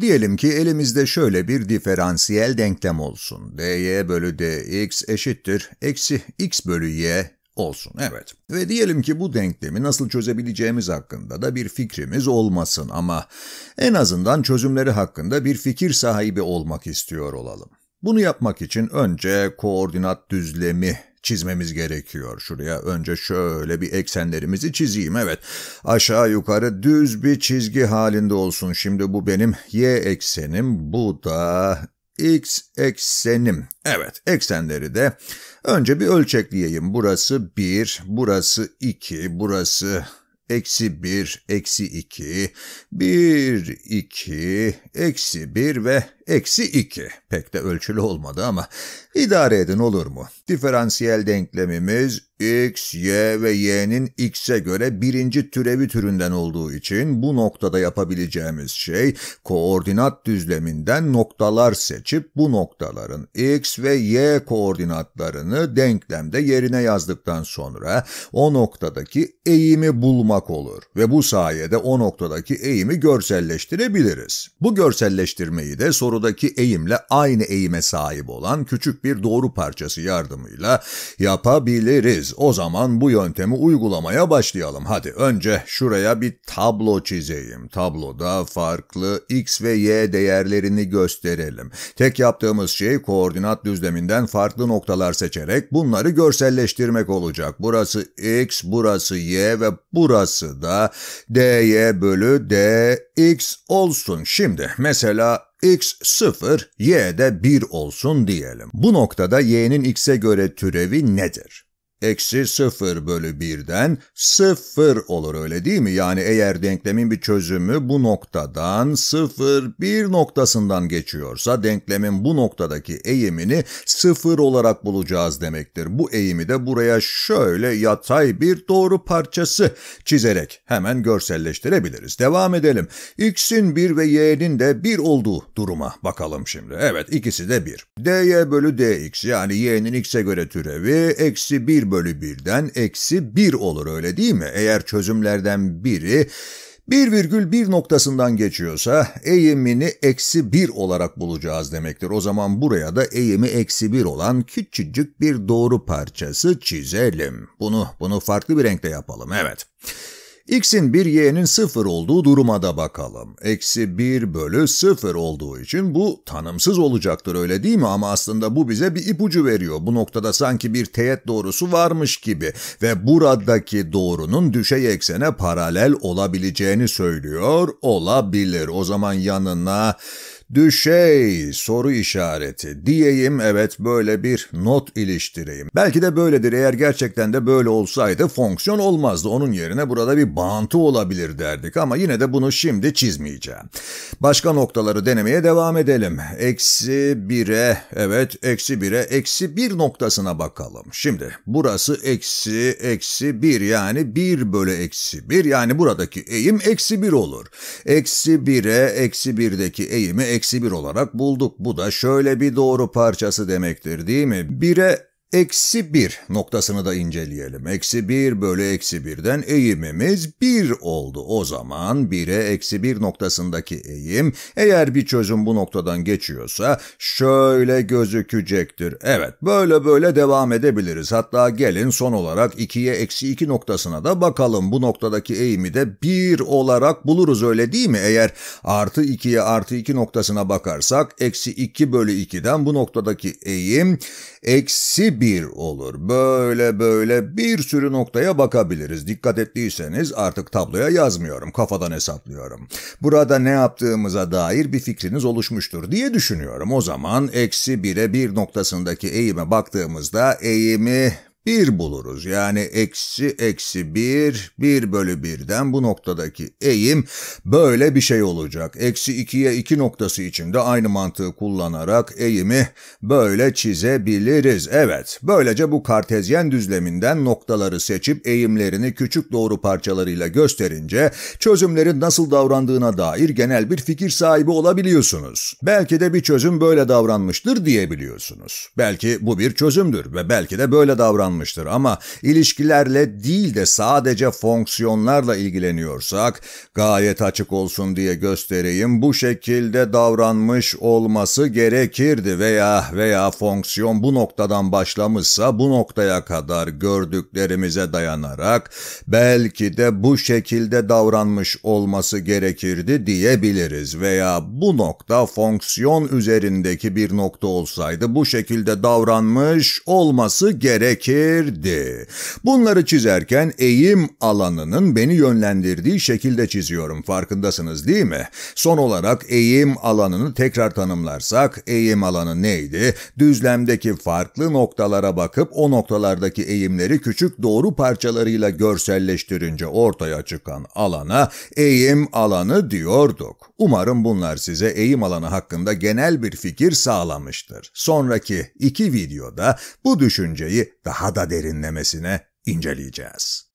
Diyelim ki elimizde şöyle bir diferansiyel denklem olsun. dy bölü dx eşittir eksi x bölü y olsun. Evet. Ve diyelim ki bu denklemi nasıl çözebileceğimiz hakkında da bir fikrimiz olmasın ama en azından çözümleri hakkında bir fikir sahibi olmak istiyor olalım. Bunu yapmak için önce koordinat düzlemi çizmemiz gerekiyor. Şuraya önce şöyle bir eksenlerimizi çizeyim. Evet aşağı yukarı düz bir çizgi halinde olsun. Şimdi bu benim y eksenim bu da x eksenim. Evet eksenleri de önce bir ölçekleyeyim. Burası 1, burası 2, burası eksi 1, eksi 2, 1, 2, eksi 1 ve eksi 2. Pek de ölçülü olmadı ama idare edin olur mu? Diferansiyel denklemimiz X, Y ve Y'nin X'e göre birinci türevi türünden olduğu için bu noktada yapabileceğimiz şey koordinat düzleminden noktalar seçip bu noktaların X ve Y koordinatlarını denklemde yerine yazdıktan sonra o noktadaki eğimi bulmak olur ve bu sayede o noktadaki eğimi görselleştirebiliriz. Bu görselleştirmeyi de sorudaki eğimle aynı eğime sahip olan küçük bir doğru parçası yardımıyla yapabiliriz. Biz o zaman bu yöntemi uygulamaya başlayalım. Hadi önce şuraya bir tablo çizeyim. Tabloda farklı x ve y değerlerini gösterelim. Tek yaptığımız şey koordinat düzleminden farklı noktalar seçerek bunları görselleştirmek olacak. Burası x, burası y ve burası da dy bölü dx olsun. Şimdi mesela x 0, y de 1 olsun diyelim. Bu noktada y'nin x'e göre türevi nedir? eksi 0 bölü 1'den 0 olur öyle değil mi? Yani eğer denklemin bir çözümü bu noktadan 0, 1 noktasından geçiyorsa denklemin bu noktadaki eğimini 0 olarak bulacağız demektir. Bu eğimi de buraya şöyle yatay bir doğru parçası çizerek hemen görselleştirebiliriz. Devam edelim. X'in 1 ve Y'nin de 1 olduğu duruma bakalım şimdi. Evet ikisi de 1. dy bölü dx yani y'nin x'e göre türevi eksi 1 bölü 1'den eksi 1 olur öyle değil mi? Eğer çözümlerden biri 1,1 noktasından geçiyorsa eğimini eksi 1 olarak bulacağız demektir. O zaman buraya da eğimi eksi 1 olan küçücük bir doğru parçası çizelim. Bunu, bunu farklı bir renkte yapalım, evet. Evet x'in bir y'nin sıfır olduğu duruma da bakalım. Eksi 1 bölü sıfır olduğu için bu tanımsız olacaktır öyle değil mi? Ama aslında bu bize bir ipucu veriyor. Bu noktada sanki bir teğet doğrusu varmış gibi ve buradaki doğrunun düşey eksene paralel olabileceğini söylüyor olabilir. O zaman yanına Düşey soru işareti diyeyim evet böyle bir not iliştireyim. Belki de böyledir eğer gerçekten de böyle olsaydı fonksiyon olmazdı. Onun yerine burada bir bağıntı olabilir derdik ama yine de bunu şimdi çizmeyeceğim. Başka noktaları denemeye devam edelim. Eksi 1'e evet eksi 1'e eksi 1 noktasına bakalım. Şimdi burası eksi eksi 1 yani 1 bölü eksi 1 yani buradaki eğim eksi 1 olur. Eksi 1'e eksi 1'deki eğimi eksi bir olarak bulduk. Bu da şöyle bir doğru parçası demektir değil mi? 1'e Eksi 1 noktasını da inceleyelim. Eksi 1 bölü eksi 1'den eğimimiz 1 oldu. O zaman 1'e eksi 1 noktasındaki eğim eğer bir çözüm bu noktadan geçiyorsa şöyle gözükecektir. Evet böyle böyle devam edebiliriz. Hatta gelin son olarak 2'ye eksi 2 noktasına da bakalım. Bu noktadaki eğimi de 1 olarak buluruz öyle değil mi? Eğer artı 2'ye artı 2 noktasına bakarsak eksi 2 bölü 2'den bu noktadaki eğim eksi bir olur. Böyle böyle bir sürü noktaya bakabiliriz. Dikkat ettiyseniz artık tabloya yazmıyorum, kafadan hesaplıyorum. Burada ne yaptığımıza dair bir fikriniz oluşmuştur diye düşünüyorum. O zaman eksi 1'e bir noktasındaki eğime baktığımızda eğimi 1 buluruz. Yani eksi eksi 1, 1 bölü 1'den bu noktadaki eğim böyle bir şey olacak. Eksi 2'ye 2 noktası için de aynı mantığı kullanarak eğimi böyle çizebiliriz. Evet, böylece bu kartezyen düzleminden noktaları seçip eğimlerini küçük doğru parçalarıyla gösterince çözümlerin nasıl davrandığına dair genel bir fikir sahibi olabiliyorsunuz. Belki de bir çözüm böyle davranmıştır diyebiliyorsunuz. Belki bu bir çözümdür ve belki de böyle davranmıştır tanımlanmıştır ama ilişkilerle değil de sadece fonksiyonlarla ilgileniyorsak gayet açık olsun diye göstereyim bu şekilde davranmış olması gerekirdi veya veya fonksiyon bu noktadan başlamışsa bu noktaya kadar gördüklerimize dayanarak belki de bu şekilde davranmış olması gerekirdi diyebiliriz veya bu nokta fonksiyon üzerindeki bir nokta olsaydı bu şekilde davranmış olması gerekir çizilirdi. Bunları çizerken eğim alanının beni yönlendirdiği şekilde çiziyorum farkındasınız değil mi? Son olarak eğim alanını tekrar tanımlarsak eğim alanı neydi? Düzlemdeki farklı noktalara bakıp o noktalardaki eğimleri küçük doğru parçalarıyla görselleştirince ortaya çıkan alana eğim alanı diyorduk. Umarım bunlar size eğim alanı hakkında genel bir fikir sağlamıştır. Sonraki iki videoda bu düşünceyi daha da da derinlemesine inceleyeceğiz.